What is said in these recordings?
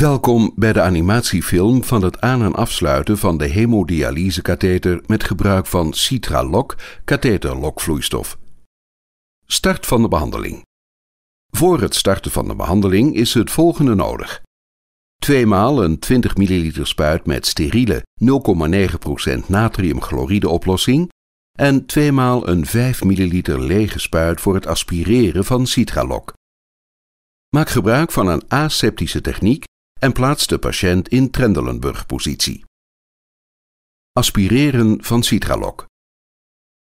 Welkom bij de animatiefilm van het aan- en afsluiten van de hemodialysekatheter met gebruik van Citraloc katheterlokvloeistof. Start van de behandeling. Voor het starten van de behandeling is het volgende nodig. maal een 20 ml spuit met steriele 0,9% natriumchloride oplossing en maal een 5 ml lege spuit voor het aspireren van Citraloc. Maak gebruik van een aseptische techniek en plaatst de patiënt in Trendelenburg-positie. Aspireren van Citralok.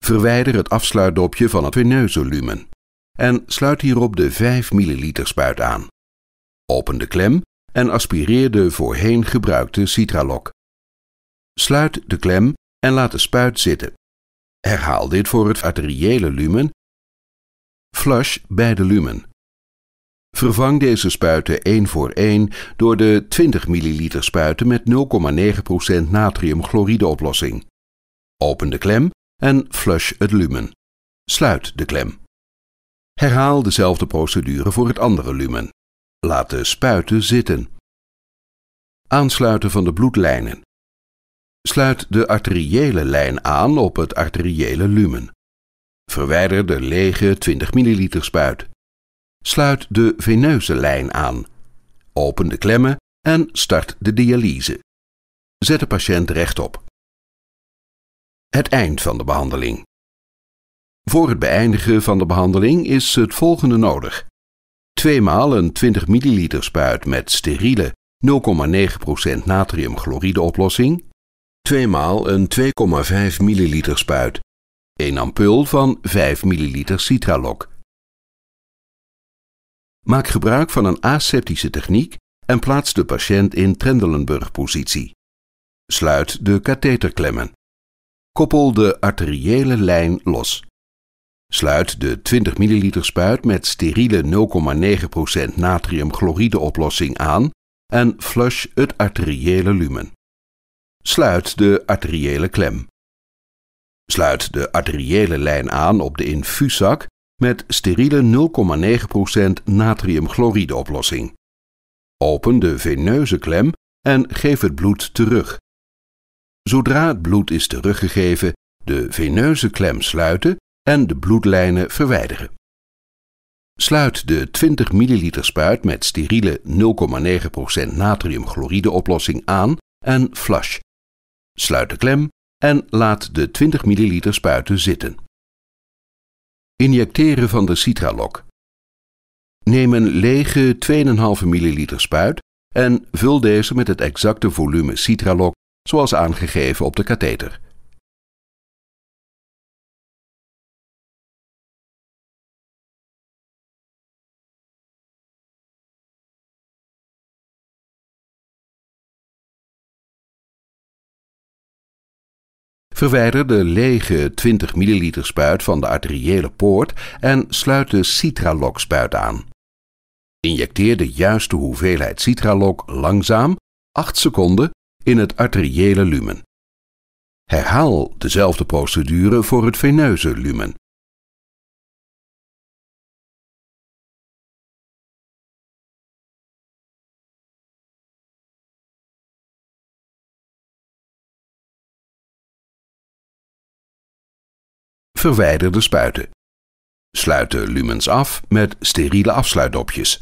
Verwijder het afsluitdopje van het veneuze lumen en sluit hierop de 5 ml spuit aan. Open de klem en aspireer de voorheen gebruikte Citralok. Sluit de klem en laat de spuit zitten. Herhaal dit voor het arteriële lumen. Flush bij de lumen Vervang deze spuiten één voor één door de 20 ml spuiten met 0,9% natriumchlorideoplossing. Open de klem en flush het lumen. Sluit de klem. Herhaal dezelfde procedure voor het andere lumen. Laat de spuiten zitten. Aansluiten van de bloedlijnen. Sluit de arteriële lijn aan op het arteriële lumen. Verwijder de lege 20 ml spuit. Sluit de veneuze lijn aan. Open de klemmen en start de dialyse. Zet de patiënt rechtop. Het eind van de behandeling. Voor het beëindigen van de behandeling is het volgende nodig. maal een 20 ml spuit met steriele 0,9% natriumchloride-oplossing, natriumchlorideoplossing. maal een 2,5 ml spuit. Een ampul van 5 ml citralok. Maak gebruik van een aseptische techniek en plaats de patiënt in Trendelenburg-positie. Sluit de katheterklemmen. Koppel de arteriële lijn los. Sluit de 20 ml spuit met steriele 0,9% natriumchloride oplossing aan en flush het arteriële lumen. Sluit de arteriële klem. Sluit de arteriële lijn aan op de infusak met steriele 0,9% natriumchlorideoplossing. Open de veneuze klem en geef het bloed terug. Zodra het bloed is teruggegeven, de veneuze klem sluiten en de bloedlijnen verwijderen. Sluit de 20 ml spuit met steriele 0,9% natriumchlorideoplossing aan en flush. Sluit de klem en laat de 20 ml spuiten zitten. Injecteren van de Citralok. Neem een lege 2,5 ml spuit en vul deze met het exacte volume Citralok zoals aangegeven op de katheter. Verwijder de lege 20 ml spuit van de arteriële poort en sluit de Citralok spuit aan. Injecteer de juiste hoeveelheid Citralok langzaam, 8 seconden, in het arteriële lumen. Herhaal dezelfde procedure voor het veneuze lumen Verwijder de spuiten. Sluit de lumens af met steriele afsluitdopjes.